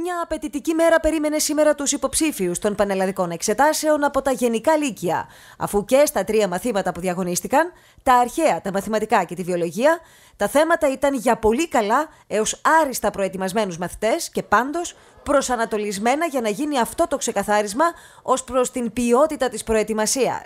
Μια απαιτητική μέρα περίμενε σήμερα τους υποψήφιους των πανελλαδικών εξετάσεων από τα γενικά λύκεια, αφού και στα τρία μαθήματα που διαγωνίστηκαν, τα αρχαία, τα μαθηματικά και τη βιολογία, τα θέματα ήταν για πολύ καλά έως άριστα προετοιμασμένους μαθητές και πάντως προσανατολισμένα για να γίνει αυτό το ξεκαθάρισμα ως προς την ποιότητα της προετοιμασίας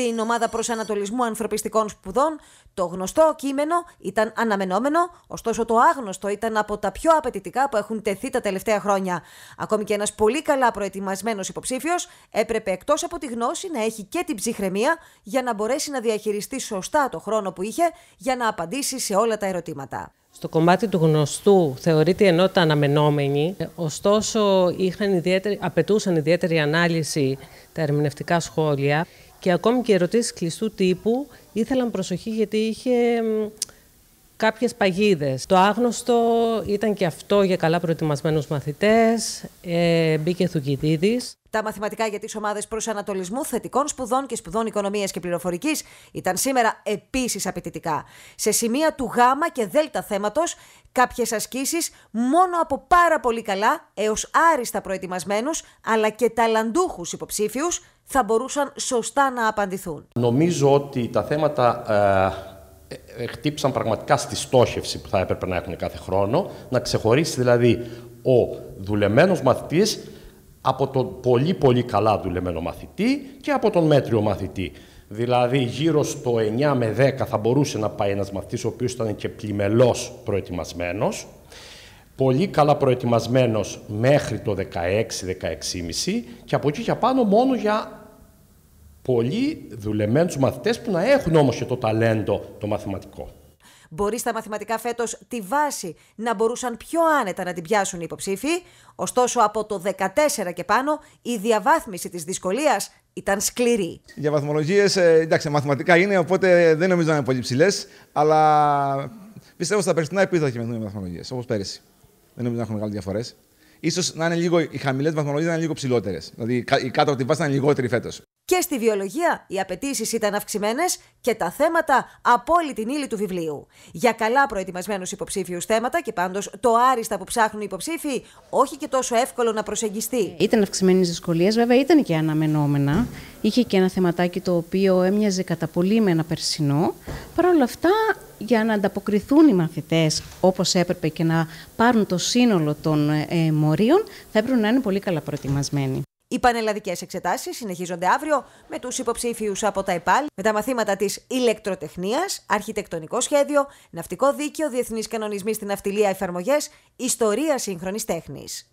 στην ομάδα προσανατολισμού ανθρωπιστικών σπουδών, το γνωστό κείμενο ήταν αναμενόμενο, ωστόσο το άγνωστο ήταν από τα πιο απαιτητικά που έχουν τεθεί τα τελευταία χρόνια. Ακόμη και ένας πολύ καλά προετοιμασμένος υποψήφιος έπρεπε εκτός από τη γνώση να έχει και την ψυχραιμία για να μπορέσει να διαχειριστεί σωστά το χρόνο που είχε για να απαντήσει σε όλα τα ερωτήματα στο κομμάτι του γνωστού θεωρείται ενότητα αναμενόμενη, ωστόσο είχαν ιδιαίτερη, απαιτούσαν ιδιαίτερη ανάλυση τα ερμηνευτικά σχόλια και ακόμη και ερωτήσεις κλειστού τύπου ήθελαν προσοχή γιατί είχε κάποιες παγίδες. Το άγνωστο ήταν και αυτό για καλά προετοιμασμένους μαθητές, ε, μπήκε Θουκυδίδης. Τα μαθηματικά για τις ομάδες προσανατολισμού θετικών σπουδών και σπουδών οικονομίας και πληροφορικής ήταν σήμερα επίσης απαιτητικά. Σε σημεία του Γ και Δ θέματος, κάποιες ασκήσεις μόνο από πάρα πολύ καλά έως άριστα προετοιμασμένους αλλά και ταλαντούχους υποψήφιους θα μπορούσαν σωστά να απαντηθούν. Νομίζω ότι τα θέματα ε, ε, ε, χτύπησαν πραγματικά στη στόχευση που θα έπρεπε να έχουν κάθε χρόνο, να ξεχωρίσει δηλαδή ο δουλεμένος μαθητής από τον πολύ πολύ καλά δουλεμένο μαθητή και από τον μέτριο μαθητή. Δηλαδή γύρω στο 9 με 10 θα μπορούσε να πάει ένας μαθητής ο οποίος ήταν και πλημελός προετοιμασμένος, πολύ καλά προετοιμασμένος μέχρι το 16-16,5 και από εκεί και πάνω μόνο για πολλοί δουλεμένους μαθητές που να έχουν όμως και το ταλέντο το μαθηματικό. Μπορεί στα μαθηματικά φέτος τη βάση να μπορούσαν πιο άνετα να την πιάσουν οι υποψήφοι, ωστόσο από το 14 και πάνω η διαβάθμιση της δυσκολίας ήταν σκληρή. Για βαθμολογίες, ε, εντάξει, μαθηματικά είναι, οπότε δεν νομίζω να είναι πολύ ψηλές, αλλά πιστεύω στα περσινά επίπεδα και με βαθμολογίες, όπως πέρυσι. Δεν νομίζω να έχουν μεγάλες διαφορές. σω να είναι λίγο οι χαμηλές βαθμολογίες να είναι λίγο ψηλότερες. Δηλαδή η κάτω από τη βάση να είναι λιγότερη φέτος. Και στη βιολογία οι απαιτήσεις ήταν αυξημένες και τα θέματα από όλη την ύλη του βιβλίου. Για καλά προετοιμασμένους υποψήφιους θέματα και πάντως το άριστα που ψάχνουν οι υποψήφοι, όχι και τόσο εύκολο να προσεγγιστεί. Ήταν αυξημένες δυσκολίες, βέβαια ήταν και αναμενόμενα. Είχε και ένα θεματάκι το οποίο έμοιαζε κατά πολύ με ένα περσινό. Παρ' όλα αυτά, για να ανταποκριθούν οι μαθητές όπως έπρεπε και να πάρουν το σύνολο των ε, μορίων, θα έπρεπε να είναι πολύ καλά προετοιμασμένοι. Οι πανελλαδικές εξετάσεις συνεχίζονται αύριο με τους υποψήφιους από τα ΕΠΑΛ, με τα μαθήματα της ηλεκτροτεχνίας, αρχιτεκτονικό σχέδιο, ναυτικό δίκαιο, διεθνείς κανονισμοί στην ναυτιλία εφαρμογές, ιστορία σύγχρονης τέχνης.